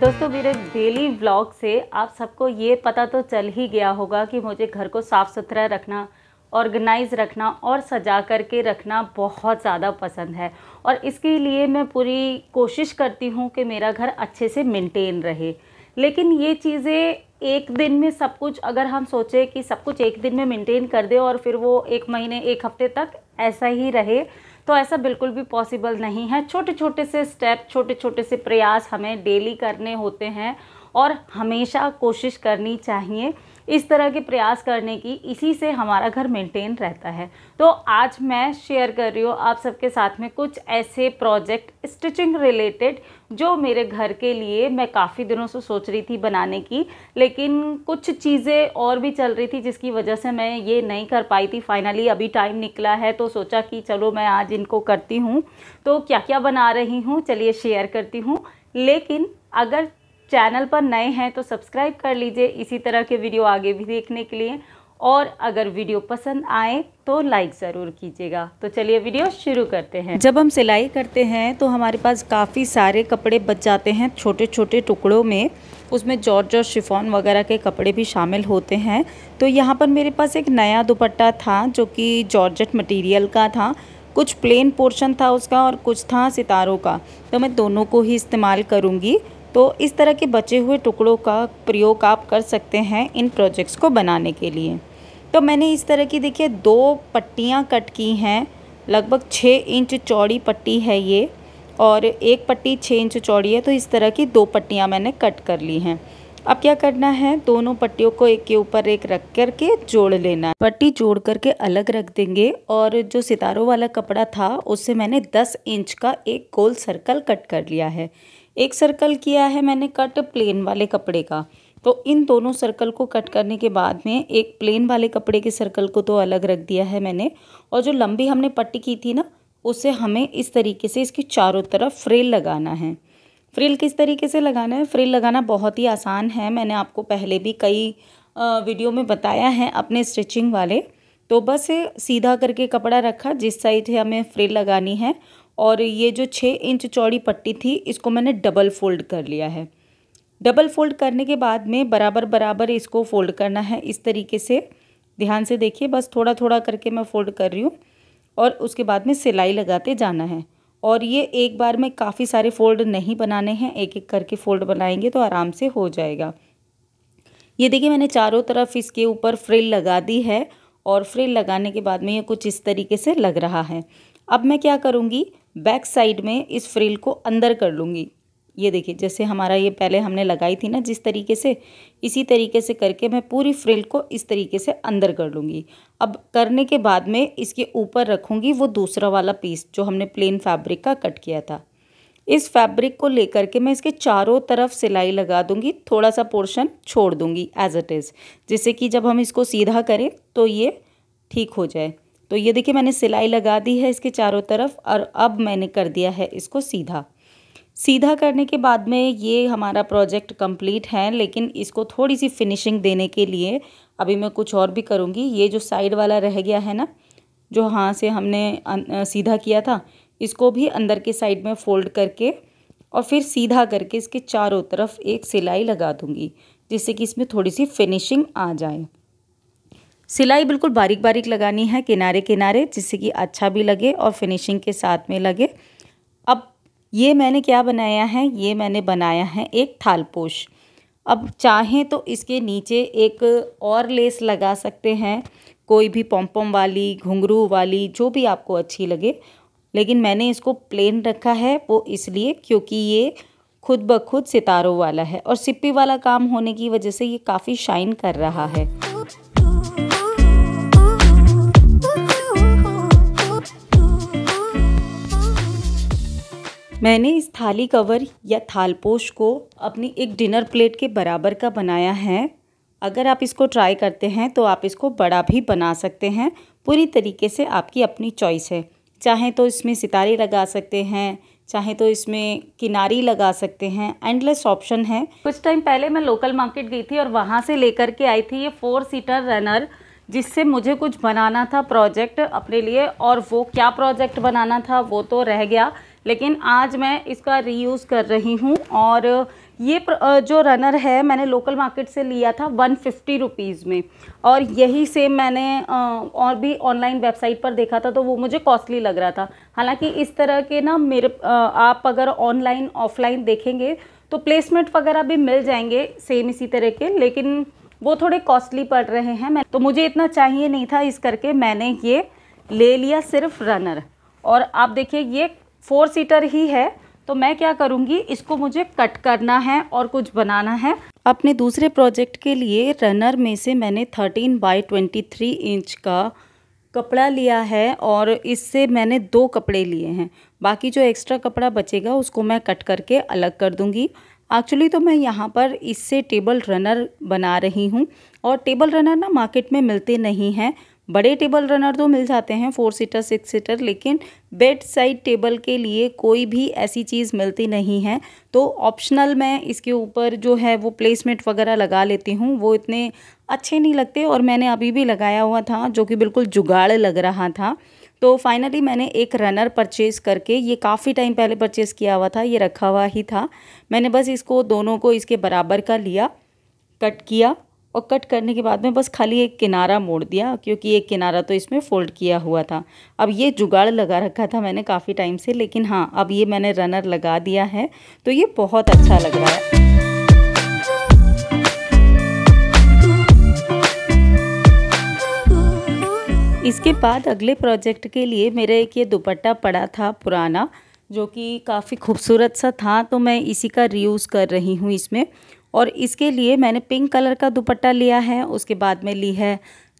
दोस्तों मेरे daily vlog से आप सबको ये पता तो चल ही गया होगा कि मुझे घर को साफ़ सुथरा रखना ऑर्गेनाइज रखना और सजा करके रखना बहुत ज़्यादा पसंद है और इसके लिए मैं पूरी कोशिश करती हूँ कि मेरा घर अच्छे से मेंटेन रहे लेकिन ये चीज़ें एक दिन में सब कुछ अगर हम सोचें कि सब कुछ एक दिन में मेंटेन कर दे और फिर वो एक महीने एक हफ्ते तक ऐसा ही रहे तो ऐसा बिल्कुल भी पॉसिबल नहीं है छोटे छोटे से स्टेप छोटे छोटे से प्रयास हमें डेली करने होते हैं और हमेशा कोशिश करनी चाहिए इस तरह के प्रयास करने की इसी से हमारा घर मेंटेन रहता है तो आज मैं शेयर कर रही हूँ आप सबके साथ में कुछ ऐसे प्रोजेक्ट स्टिचिंग रिलेटेड जो मेरे घर के लिए मैं काफ़ी दिनों से सोच रही थी बनाने की लेकिन कुछ चीज़ें और भी चल रही थी जिसकी वजह से मैं ये नहीं कर पाई थी फाइनली अभी टाइम निकला है तो सोचा कि चलो मैं आज इनको करती हूँ तो क्या क्या बना रही हूँ चलिए शेयर करती हूँ लेकिन अगर चैनल पर नए हैं तो सब्सक्राइब कर लीजिए इसी तरह के वीडियो आगे भी देखने के लिए और अगर वीडियो पसंद आए तो लाइक ज़रूर कीजिएगा तो चलिए वीडियो शुरू करते हैं जब हम सिलाई करते हैं तो हमारे पास काफ़ी सारे कपड़े बच जाते हैं छोटे छोटे टुकड़ों में उसमें जॉर्ज और शिफॉन वगैरह के कपड़े भी शामिल होते हैं तो यहाँ पर मेरे पास एक नया दुपट्टा था जो कि जॉर्जट मटीरियल का था कुछ प्लेन पोर्शन था उसका और कुछ था सितारों का तो मैं दोनों को ही इस्तेमाल करूँगी तो इस तरह के बचे हुए टुकड़ों का प्रयोग आप कर सकते हैं इन प्रोजेक्ट्स को बनाने के लिए तो मैंने इस तरह की देखिए दो पट्टियाँ कट की हैं लगभग छः इंच चौड़ी पट्टी है ये और एक पट्टी छः इंच चौड़ी है तो इस तरह की दो पट्टियाँ मैंने कट कर ली हैं अब क्या करना है दोनों पट्टियों को एक के ऊपर एक रख करके जोड़ लेना है पट्टी जोड़ करके अलग रख देंगे और जो सितारों वाला कपड़ा था उससे मैंने 10 इंच का एक गोल सर्कल कट कर लिया है एक सर्कल किया है मैंने कट प्लेन वाले कपड़े का तो इन दोनों सर्कल को कट करने के बाद में एक प्लेन वाले कपड़े के सर्कल को तो अलग रख दिया है मैंने और जो लंबी हमने पट्टी की थी ना उसे हमें इस तरीके से इसकी चारों तरफ फ्रेल लगाना है फ्रिल किस तरीके से लगाना है फ्रिल लगाना बहुत ही आसान है मैंने आपको पहले भी कई वीडियो में बताया है अपने स्टिचिंग वाले तो बस सीधा करके कपड़ा रखा जिस साइड हमें फ्रिल लगानी है और ये जो छः इंच चौड़ी पट्टी थी इसको मैंने डबल फोल्ड कर लिया है डबल फोल्ड करने के बाद में बराबर बराबर इसको फोल्ड करना है इस तरीके से ध्यान से देखिए बस थोड़ा थोड़ा करके मैं फोल्ड कर रही हूँ और उसके बाद में सिलाई लगाते जाना है और ये एक बार में काफ़ी सारे फोल्ड नहीं बनाने हैं एक एक करके फोल्ड बनाएंगे तो आराम से हो जाएगा ये देखिए मैंने चारों तरफ इसके ऊपर फ्रिल लगा दी है और फ्रिल लगाने के बाद में ये कुछ इस तरीके से लग रहा है अब मैं क्या करूँगी बैक साइड में इस फ्रिल को अंदर कर लूँगी ये देखिए जैसे हमारा ये पहले हमने लगाई थी ना जिस तरीके से इसी तरीके से करके मैं पूरी फ्रिल को इस तरीके से अंदर कर लूँगी अब करने के बाद में इसके ऊपर रखूँगी वो दूसरा वाला पीस जो हमने प्लेन फैब्रिक का कट किया था इस फैब्रिक को लेकर के मैं इसके चारों तरफ सिलाई लगा दूँगी थोड़ा सा पोर्शन छोड़ दूँगी एज इट इज़ जिससे कि जब हम इसको सीधा करें तो ये ठीक हो जाए तो ये देखिए मैंने सिलाई लगा दी है इसके चारों तरफ और अब मैंने कर दिया है इसको सीधा सीधा करने के बाद में ये हमारा प्रोजेक्ट कंप्लीट है लेकिन इसको थोड़ी सी फिनिशिंग देने के लिए अभी मैं कुछ और भी करूँगी ये जो साइड वाला रह गया है ना जो हाँ से हमने अं, सीधा किया था इसको भी अंदर के साइड में फोल्ड करके और फिर सीधा करके इसके चारों तरफ एक सिलाई लगा दूँगी जिससे कि इसमें थोड़ी सी फिनिशिंग आ जाए सिलाई बिल्कुल बारीक बारीक लगानी है किनारे किनारे जिससे कि अच्छा भी लगे और फिनिशिंग के साथ में लगे अब ये मैंने क्या बनाया है ये मैंने बनाया है एक थालपोश अब चाहें तो इसके नीचे एक और लेस लगा सकते हैं कोई भी पम्पम वाली घुंघरू वाली जो भी आपको अच्छी लगे लेकिन मैंने इसको प्लेन रखा है वो इसलिए क्योंकि ये खुद ब खुद सितारों वाला है और सिप्पी वाला काम होने की वजह से ये काफ़ी शाइन कर रहा है मैंने इस थाली कवर या थालपोश को अपनी एक डिनर प्लेट के बराबर का बनाया है अगर आप इसको ट्राई करते हैं तो आप इसको बड़ा भी बना सकते हैं पूरी तरीके से आपकी अपनी चॉइस है चाहे तो इसमें सितारे लगा सकते हैं चाहे तो इसमें किनारी लगा सकते हैं एंडलेस ऑप्शन है कुछ टाइम पहले मैं लोकल मार्केट गई थी और वहाँ से लेकर के आई थी ये फोर सीटर रनर जिससे मुझे कुछ बनाना था प्रोजेक्ट अपने लिए और वो क्या प्रोजेक्ट बनाना था वो तो रह गया लेकिन आज मैं इसका रीयूज़ कर रही हूँ और ये जो रनर है मैंने लोकल मार्केट से लिया था वन फिफ्टी रुपीज़ में और यही सेम मैंने और भी ऑनलाइन वेबसाइट पर देखा था तो वो मुझे कॉस्टली लग रहा था हालांकि इस तरह के ना मेरे आप अगर ऑनलाइन ऑफलाइन देखेंगे तो प्लेसमेंट वगैरह भी मिल जाएंगे सेम इसी तरह के लेकिन वो थोड़े कॉस्टली पड़ रहे हैं मैं तो मुझे इतना चाहिए नहीं था इस करके मैंने ये ले लिया सिर्फ रनर और आप देखिए ये फोर सीटर ही है तो मैं क्या करूँगी इसको मुझे कट करना है और कुछ बनाना है अपने दूसरे प्रोजेक्ट के लिए रनर में से मैंने thirteen by twenty three inch का कपड़ा लिया है और इससे मैंने दो कपड़े लिए हैं बाकी जो एक्स्ट्रा कपड़ा बचेगा उसको मैं कट करके अलग कर दूँगी एक्चुअली तो मैं यहाँ पर इससे टेबल रनर बना रही हूँ और टेबल रनर ना मार्केट में मिलते नहीं हैं बड़े टेबल रनर तो मिल जाते हैं फोर सीटर सिक्स सीटर लेकिन बेड साइड टेबल के लिए कोई भी ऐसी चीज़ मिलती नहीं है तो ऑप्शनल मैं इसके ऊपर जो है वो प्लेसमेंट वगैरह लगा लेती हूँ वो इतने अच्छे नहीं लगते और मैंने अभी भी लगाया हुआ था जो कि बिल्कुल जुगाड़ लग रहा था तो फाइनली मैंने एक रनर परचेज़ करके ये काफ़ी टाइम पहले परचेज़ किया हुआ था ये रखा हुआ ही था मैंने बस इसको दोनों को इसके बराबर का लिया कट किया और कट करने के बाद में बस खाली एक किनारा मोड़ दिया क्योंकि एक किनारा तो इसमें फ़ोल्ड किया हुआ था अब ये जुगाड़ लगा रखा था मैंने काफ़ी टाइम से लेकिन हाँ अब ये मैंने रनर लगा दिया है तो ये बहुत अच्छा लग रहा है इसके बाद अगले प्रोजेक्ट के लिए मेरा एक ये दुपट्टा पड़ा था पुराना जो कि काफ़ी खूबसूरत सा था तो मैं इसी का रीयूज़ कर रही हूँ इसमें और इसके लिए मैंने पिंक कलर का दुपट्टा लिया है उसके बाद में ली है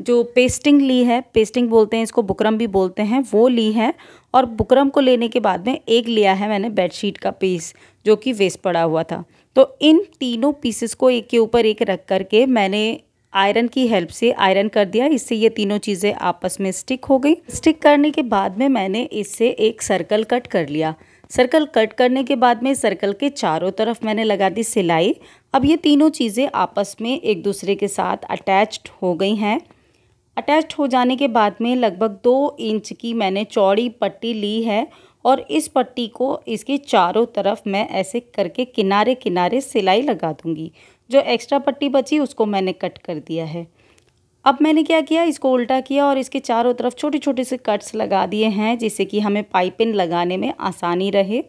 जो पेस्टिंग ली है पेस्टिंग बोलते हैं इसको बुकरम भी बोलते हैं वो ली है और बुकरम को लेने के बाद में एक लिया है मैंने बेडशीट का पीस जो कि वेस्ट पड़ा हुआ था तो इन तीनों पीसेस को एक के ऊपर एक रख कर के मैंने आयरन की हेल्प से आयरन कर दिया इससे ये तीनों चीज़ें आपस में स्टिक हो गई स्टिक करने के बाद में मैंने इससे एक सर्कल कट कर लिया सर्कल कट करने के बाद में सर्कल के चारों तरफ मैंने लगा दी सिलाई अब ये तीनों चीज़ें आपस में एक दूसरे के साथ अटैच्ड हो गई हैं अटैच्ड हो जाने के बाद में लगभग दो इंच की मैंने चौड़ी पट्टी ली है और इस पट्टी को इसके चारों तरफ मैं ऐसे करके किनारे किनारे सिलाई लगा दूँगी जो एक्स्ट्रा पट्टी बची उसको मैंने कट कर दिया है अब मैंने क्या किया इसको उल्टा किया और इसके चारों तरफ छोटे छोटे से कट्स लगा दिए हैं जिससे कि हमें पाइपिंग लगाने में आसानी रहे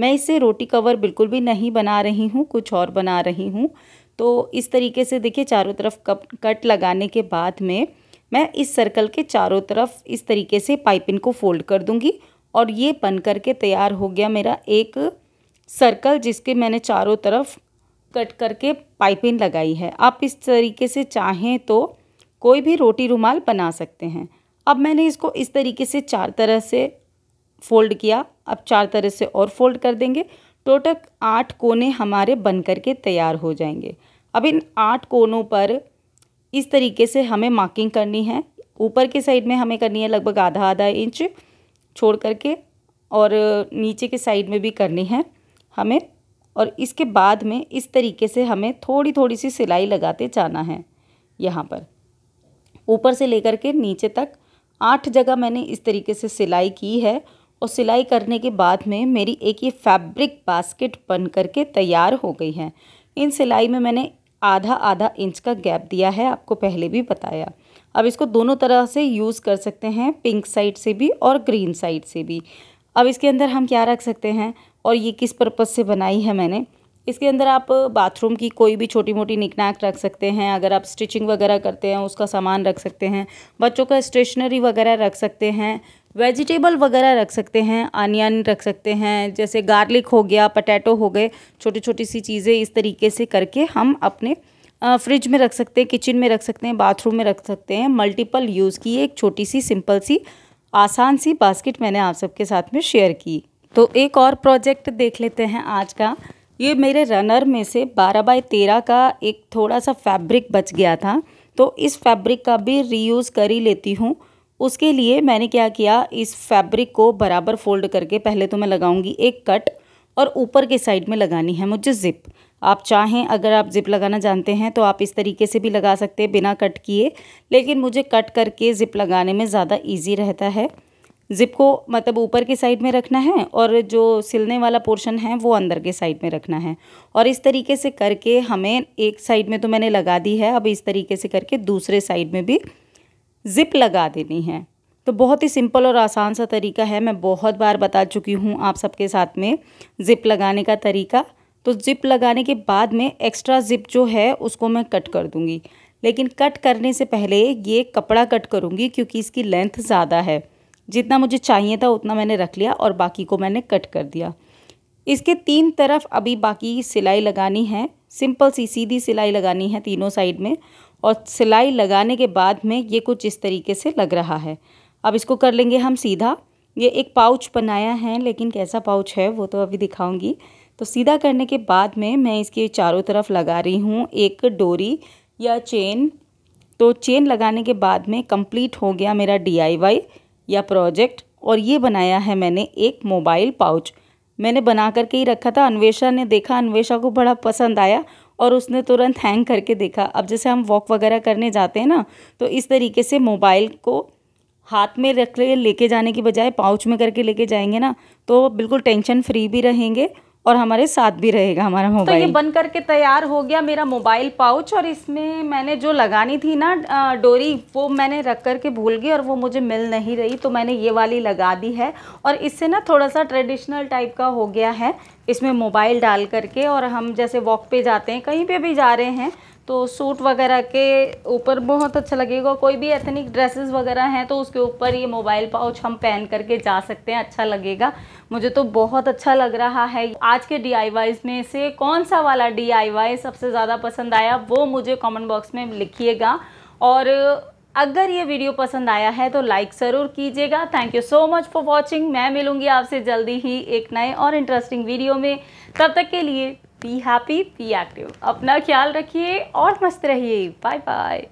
मैं इससे रोटी कवर बिल्कुल भी नहीं बना रही हूँ कुछ और बना रही हूँ तो इस तरीके से देखिए चारों तरफ कप कट लगाने के बाद में मैं इस सर्कल के चारों तरफ इस तरीके से पाइपिंग को फोल्ड कर दूँगी और ये बन करके तैयार हो गया मेरा एक सर्कल जिसके मैंने चारों तरफ कट करके पाइपिंग लगाई है आप इस तरीके से चाहें तो कोई भी रोटी रुमाल बना सकते हैं अब मैंने इसको इस तरीके से चार तरह से फोल्ड किया अब चार तरह से और फोल्ड कर देंगे टोटल आठ कोने हमारे बन कर के तैयार हो जाएंगे अब इन आठ कोनों पर इस तरीके से हमें मार्किंग करनी है ऊपर के साइड में हमें करनी है लगभग आधा आधा इंच छोड़ करके और नीचे के साइड में भी करनी है हमें और इसके बाद में इस तरीके से हमें थोड़ी थोड़ी सी सिलाई लगाते जाना है यहाँ पर ऊपर से लेकर के नीचे तक आठ जगह मैंने इस तरीके से सिलाई की है और सिलाई करने के बाद में मेरी एक ये फैब्रिक बास्केट बन करके तैयार हो गई है इन सिलाई में मैंने आधा आधा इंच का गैप दिया है आपको पहले भी बताया अब इसको दोनों तरह से यूज़ कर सकते हैं पिंक साइड से भी और ग्रीन साइड से भी अब इसके अंदर हम क्या रख सकते हैं और ये किस पर्पज़ से बनाई है मैंने इसके अंदर आप बाथरूम की कोई भी छोटी मोटी निकनाक रख सकते हैं अगर आप स्टिचिंग वगैरह करते हैं उसका सामान रख सकते हैं बच्चों का स्टेशनरी वगैरह रख सकते हैं वेजिटेबल वगैरह रख सकते हैं अनियन रख सकते हैं जैसे गार्लिक हो गया पटैटो हो गए छोटी छोटी सी चीज़ें इस तरीके से करके हम अपने फ्रिज में रख सकते हैं किचन में रख सकते हैं बाथरूम में रख सकते हैं मल्टीपल यूज़ की एक छोटी सी सिंपल सी आसान सी बास्केट मैंने आप सबके साथ में शेयर की तो एक और प्रोजेक्ट देख लेते हैं आज का ये मेरे रनर में से बारह बाई तेरह का एक थोड़ा सा फैब्रिक बच गया था तो इस फैब्रिक का भी रीयूज़ कर ही लेती हूँ उसके लिए मैंने क्या किया इस फैब्रिक को बराबर फोल्ड करके पहले तो मैं लगाऊंगी एक कट और ऊपर के साइड में लगानी है मुझे ज़िप आप चाहें अगर आप ज़िप लगाना जानते हैं तो आप इस तरीके से भी लगा सकते हैं बिना कट किए लेकिन मुझे कट करके ज़िप लगाने में ज़्यादा ईजी रहता है ज़िप को मतलब ऊपर की साइड में रखना है और जो सिलने वाला पोर्शन है वो अंदर के साइड में रखना है और इस तरीके से करके हमें एक साइड में तो मैंने लगा दी है अब इस तरीके से करके दूसरे साइड में भी ज़िप लगा देनी है तो बहुत ही सिंपल और आसान सा तरीका है मैं बहुत बार बता चुकी हूँ आप सबके साथ में ज़िप लगाने का तरीका तो ज़िप लगाने के बाद में एक्स्ट्रा ज़िप जो है उसको मैं कट कर दूँगी लेकिन कट करने से पहले ये कपड़ा कट करूँगी क्योंकि इसकी लेंथ ज़्यादा है जितना मुझे चाहिए था उतना मैंने रख लिया और बाकी को मैंने कट कर दिया इसके तीन तरफ अभी बाकी सिलाई लगानी है सिंपल सी सीधी सिलाई लगानी है तीनों साइड में और सिलाई लगाने के बाद में ये कुछ इस तरीके से लग रहा है अब इसको कर लेंगे हम सीधा ये एक पाउच बनाया है लेकिन कैसा पाउच है वो तो अभी दिखाऊंगी तो सीधा करने के बाद में मैं इसके चारों तरफ लगा रही हूँ एक डोरी या चेन तो चेन लगाने के बाद में कंप्लीट हो गया मेरा डी या प्रोजेक्ट और ये बनाया है मैंने एक मोबाइल पाउच मैंने बना करके ही रखा था अन्वेषा ने देखा अन्वेषा को बड़ा पसंद आया और उसने तुरंत हैंग करके देखा अब जैसे हम वॉक वगैरह करने जाते हैं ना तो इस तरीके से मोबाइल को हाथ में रख ले लेके जाने की बजाय पाउच में करके लेके जाएंगे ना तो बिल्कुल टेंशन फ्री भी रहेंगे और हमारे साथ भी रहेगा हमारा मोबाइल तो ये बन करके तैयार हो गया मेरा मोबाइल पाउच और इसमें मैंने जो लगानी थी ना डोरी वो मैंने रख करके भूल गई और वो मुझे मिल नहीं रही तो मैंने ये वाली लगा दी है और इससे ना थोड़ा सा ट्रेडिशनल टाइप का हो गया है इसमें मोबाइल डाल करके और हम जैसे वॉक पे जाते हैं कहीं पे भी जा रहे हैं तो सूट वगैरह के ऊपर बहुत अच्छा लगेगा कोई भी एथनिक ड्रेसेस वगैरह हैं तो उसके ऊपर ये मोबाइल पाउच हम पहन करके जा सकते हैं अच्छा लगेगा मुझे तो बहुत अच्छा लग रहा है आज के डी में से कौन सा वाला डी सबसे ज़्यादा पसंद आया वो मुझे कॉमेंट बॉक्स में लिखिएगा और अगर ये वीडियो पसंद आया है तो लाइक ज़रूर कीजिएगा thank you so much for watching मैं मिलूंगी आपसे जल्दी ही एक नए और इंटरेस्टिंग वीडियो में तब तक के लिए बी हैप्पी बी एक्टिव अपना ख्याल रखिए और मस्त रहिए बाय बाय